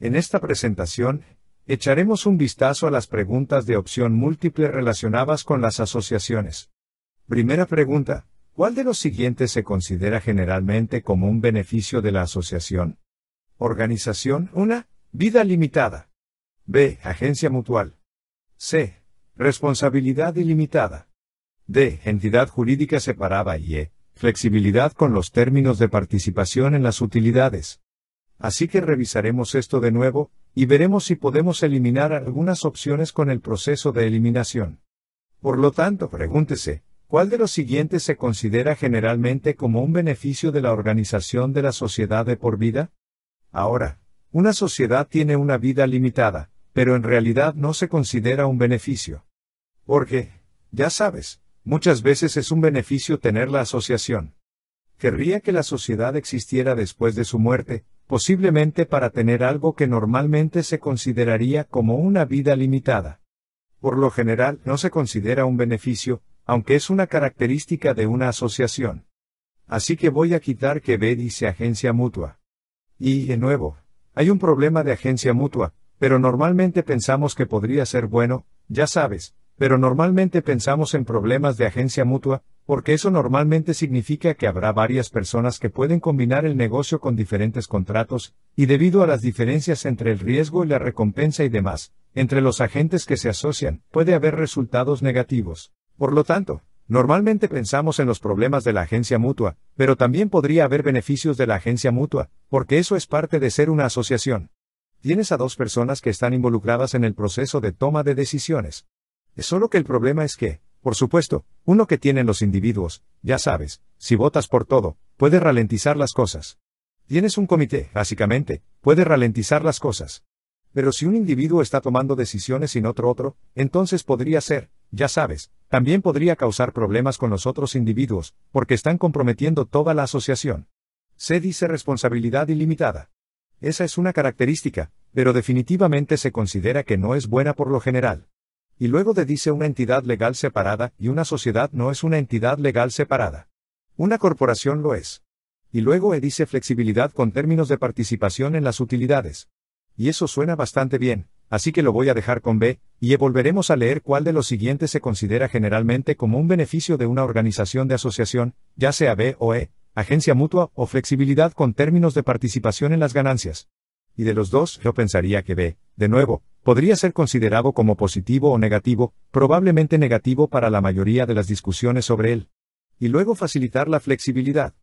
En esta presentación, echaremos un vistazo a las preguntas de opción múltiple relacionadas con las asociaciones. Primera pregunta, ¿cuál de los siguientes se considera generalmente como un beneficio de la asociación? Organización 1. Vida limitada. B. Agencia mutual. C. Responsabilidad ilimitada. D. Entidad jurídica separada y E. Flexibilidad con los términos de participación en las utilidades así que revisaremos esto de nuevo, y veremos si podemos eliminar algunas opciones con el proceso de eliminación. Por lo tanto, pregúntese, ¿cuál de los siguientes se considera generalmente como un beneficio de la organización de la sociedad de por vida? Ahora, una sociedad tiene una vida limitada, pero en realidad no se considera un beneficio. Porque, ya sabes, muchas veces es un beneficio tener la asociación. Querría que la sociedad existiera después de su muerte, posiblemente para tener algo que normalmente se consideraría como una vida limitada. Por lo general no se considera un beneficio, aunque es una característica de una asociación. Así que voy a quitar que B dice agencia mutua. Y, de nuevo, hay un problema de agencia mutua, pero normalmente pensamos que podría ser bueno, ya sabes, pero normalmente pensamos en problemas de agencia mutua, porque eso normalmente significa que habrá varias personas que pueden combinar el negocio con diferentes contratos, y debido a las diferencias entre el riesgo y la recompensa y demás, entre los agentes que se asocian, puede haber resultados negativos. Por lo tanto, normalmente pensamos en los problemas de la agencia mutua, pero también podría haber beneficios de la agencia mutua, porque eso es parte de ser una asociación. Tienes a dos personas que están involucradas en el proceso de toma de decisiones. Es solo que el problema es que, por supuesto, uno que tienen los individuos, ya sabes, si votas por todo, puede ralentizar las cosas. Tienes un comité, básicamente, puede ralentizar las cosas. Pero si un individuo está tomando decisiones sin otro otro, entonces podría ser, ya sabes, también podría causar problemas con los otros individuos, porque están comprometiendo toda la asociación. Se dice responsabilidad ilimitada. Esa es una característica, pero definitivamente se considera que no es buena por lo general y luego de dice una entidad legal separada, y una sociedad no es una entidad legal separada. Una corporación lo es. Y luego e dice flexibilidad con términos de participación en las utilidades. Y eso suena bastante bien, así que lo voy a dejar con B, y e volveremos a leer cuál de los siguientes se considera generalmente como un beneficio de una organización de asociación, ya sea B o E, agencia mutua o flexibilidad con términos de participación en las ganancias y de los dos yo pensaría que B, de nuevo, podría ser considerado como positivo o negativo, probablemente negativo para la mayoría de las discusiones sobre él. Y luego facilitar la flexibilidad.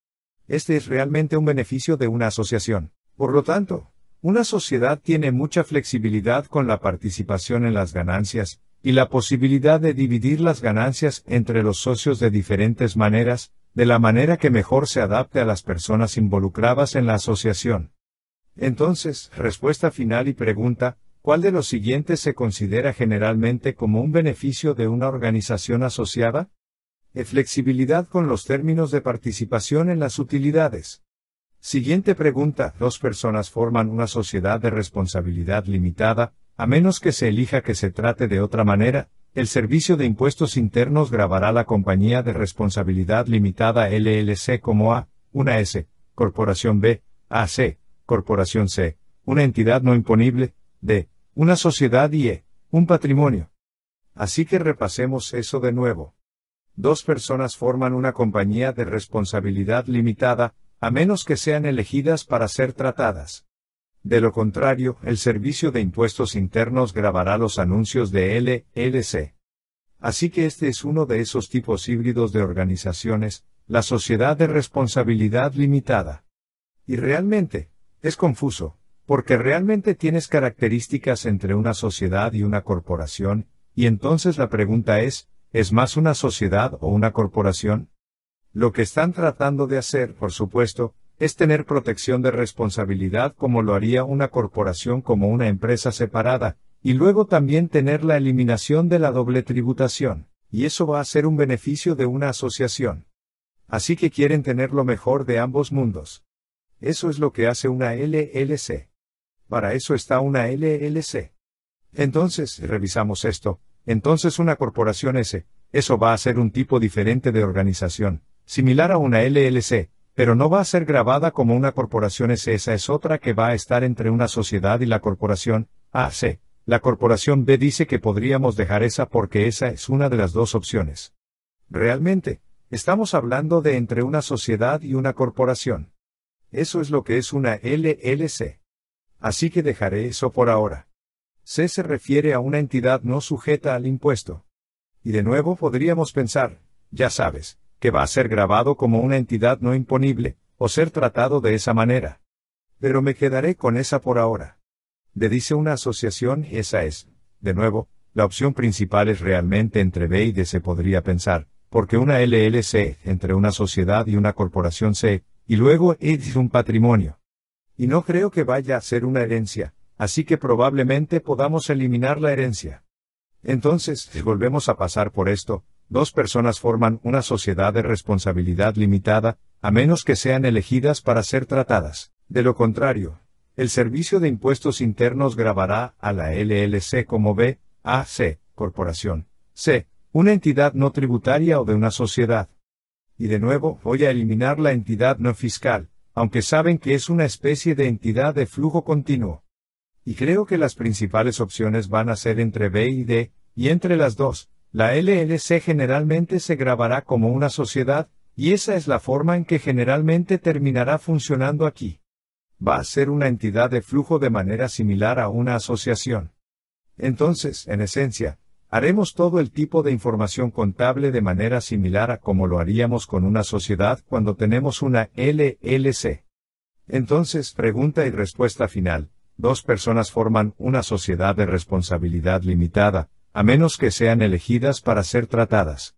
Este es realmente un beneficio de una asociación. Por lo tanto, una sociedad tiene mucha flexibilidad con la participación en las ganancias, y la posibilidad de dividir las ganancias entre los socios de diferentes maneras, de la manera que mejor se adapte a las personas involucradas en la asociación. Entonces, respuesta final y pregunta, ¿cuál de los siguientes se considera generalmente como un beneficio de una organización asociada? E flexibilidad con los términos de participación en las utilidades. Siguiente pregunta, dos personas forman una sociedad de responsabilidad limitada, a menos que se elija que se trate de otra manera, el Servicio de Impuestos Internos grabará la compañía de responsabilidad limitada LLC como A, una S, Corporación B, AC, corporación C, una entidad no imponible, D, una sociedad y E, un patrimonio. Así que repasemos eso de nuevo. Dos personas forman una compañía de responsabilidad limitada, a menos que sean elegidas para ser tratadas. De lo contrario, el Servicio de Impuestos Internos grabará los anuncios de LLC. Así que este es uno de esos tipos híbridos de organizaciones, la sociedad de responsabilidad limitada. Y realmente, es confuso, porque realmente tienes características entre una sociedad y una corporación, y entonces la pregunta es, ¿es más una sociedad o una corporación? Lo que están tratando de hacer, por supuesto, es tener protección de responsabilidad como lo haría una corporación como una empresa separada, y luego también tener la eliminación de la doble tributación, y eso va a ser un beneficio de una asociación. Así que quieren tener lo mejor de ambos mundos. Eso es lo que hace una LLC. Para eso está una LLC. Entonces, revisamos esto, entonces una corporación S, eso va a ser un tipo diferente de organización, similar a una LLC, pero no va a ser grabada como una corporación S, esa es otra que va a estar entre una sociedad y la corporación AC. La corporación B dice que podríamos dejar esa porque esa es una de las dos opciones. Realmente, estamos hablando de entre una sociedad y una corporación. Eso es lo que es una LLC. Así que dejaré eso por ahora. C se refiere a una entidad no sujeta al impuesto. Y de nuevo podríamos pensar, ya sabes, que va a ser grabado como una entidad no imponible, o ser tratado de esa manera. Pero me quedaré con esa por ahora. Le dice una asociación, y esa es, de nuevo, la opción principal es realmente entre B y D se podría pensar, porque una LLC entre una sociedad y una corporación C, y luego es un patrimonio. Y no creo que vaya a ser una herencia, así que probablemente podamos eliminar la herencia. Entonces, si volvemos a pasar por esto, dos personas forman una sociedad de responsabilidad limitada, a menos que sean elegidas para ser tratadas. De lo contrario, el Servicio de Impuestos Internos grabará a la LLC como B, A, C, Corporación, C, una entidad no tributaria o de una sociedad y de nuevo voy a eliminar la entidad no fiscal, aunque saben que es una especie de entidad de flujo continuo. Y creo que las principales opciones van a ser entre B y D, y entre las dos, la LLC generalmente se grabará como una sociedad, y esa es la forma en que generalmente terminará funcionando aquí. Va a ser una entidad de flujo de manera similar a una asociación. Entonces, en esencia, Haremos todo el tipo de información contable de manera similar a como lo haríamos con una sociedad cuando tenemos una LLC. Entonces, pregunta y respuesta final. Dos personas forman una sociedad de responsabilidad limitada, a menos que sean elegidas para ser tratadas.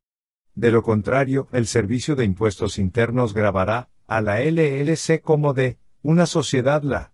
De lo contrario, el Servicio de Impuestos Internos grabará a la LLC como de una sociedad la